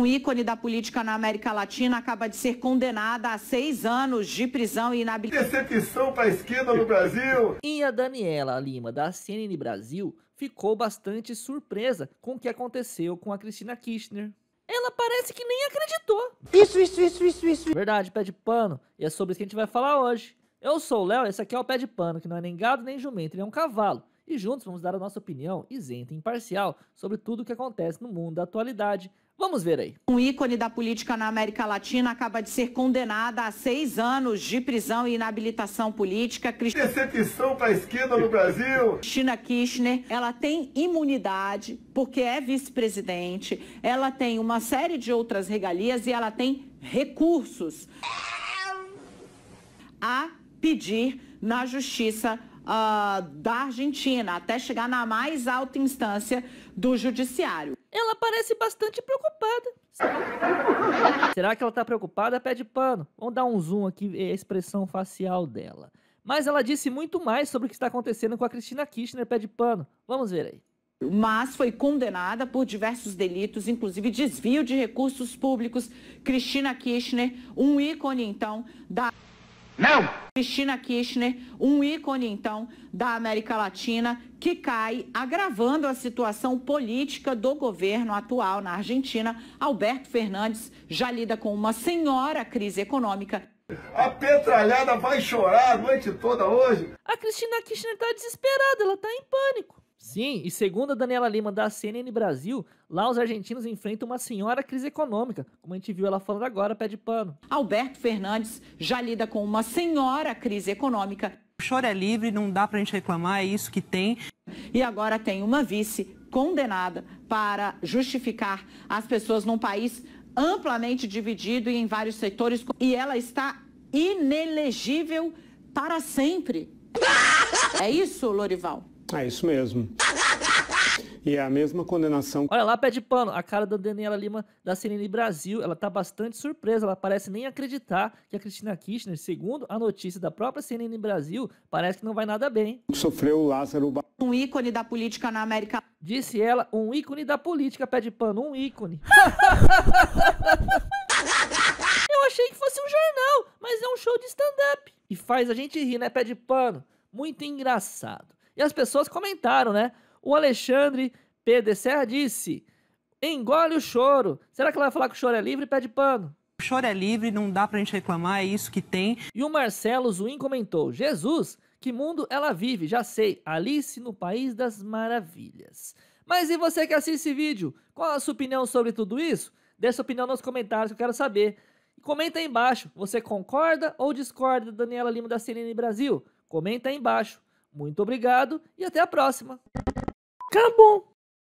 Um ícone da política na América Latina acaba de ser condenada a seis anos de prisão e inabilitação. Decepção para a esquerda no Brasil! E a Daniela Lima, da CNN Brasil, ficou bastante surpresa com o que aconteceu com a Cristina Kirchner. Ela parece que nem acreditou. Isso, isso, isso, isso, isso. Verdade, pé de pano. E é sobre isso que a gente vai falar hoje. Eu sou o Léo, esse aqui é o pé de pano, que não é nem gado nem jumento, ele é um cavalo e juntos vamos dar a nossa opinião isenta e imparcial sobre tudo o que acontece no mundo da atualidade. Vamos ver aí. Um ícone da política na América Latina acaba de ser condenada a seis anos de prisão e inabilitação política. Crist... Decepção para a esquerda no Brasil. Cristina Kirchner, ela tem imunidade porque é vice-presidente, ela tem uma série de outras regalias e ela tem recursos a pedir na justiça uh, da Argentina, até chegar na mais alta instância do Judiciário. Ela parece bastante preocupada. Será que ela está preocupada? Pede pano. Vamos dar um zoom aqui, a expressão facial dela. Mas ela disse muito mais sobre o que está acontecendo com a Cristina Kirchner, pede pano. Vamos ver aí mas foi condenada por diversos delitos, inclusive desvio de recursos públicos. Cristina Kirchner, um ícone então da não! Cristina Kirchner, um ícone então da América Latina, que cai agravando a situação política do governo atual na Argentina. Alberto Fernandes já lida com uma senhora crise econômica. A petralhada vai chorar a noite toda hoje. A Cristina Kirchner está desesperada, ela está em pânico. Né? Sim, e segundo a Daniela Lima da CNN Brasil, lá os argentinos enfrentam uma senhora crise econômica, como a gente viu ela falando agora, pé de pano. Alberto Fernandes já lida com uma senhora crise econômica. Choro é livre, não dá pra gente reclamar, é isso que tem. E agora tem uma vice condenada para justificar as pessoas num país amplamente dividido e em vários setores, e ela está inelegível para sempre. É isso, Lorival? É isso mesmo. E é a mesma condenação. Olha lá, pé de pano, a cara da Daniela Lima da CNN Brasil, ela tá bastante surpresa, ela parece nem acreditar que a Cristina Kirchner, segundo a notícia da própria CNN Brasil, parece que não vai nada bem. Sofreu Lázaro Um ícone da política na América. Disse ela, um ícone da política, pé de pano, um ícone. Eu achei que fosse um jornal, mas é um show de stand-up. E faz a gente rir, né, pé de pano? Muito engraçado. E as pessoas comentaram, né? O Alexandre P. de Serra disse: engole o choro. Será que ela vai falar que o choro é livre e pede pano? O choro é livre, não dá pra gente reclamar, é isso que tem. E o Marcelo Zuin comentou: Jesus, que mundo ela vive, já sei, Alice no País das Maravilhas. Mas e você que assiste esse vídeo? Qual a sua opinião sobre tudo isso? Deixe sua opinião nos comentários que eu quero saber. E comenta aí embaixo, você concorda ou discorda da Daniela Lima da CNN Brasil? Comenta aí embaixo. Muito obrigado e até a próxima. Acabou!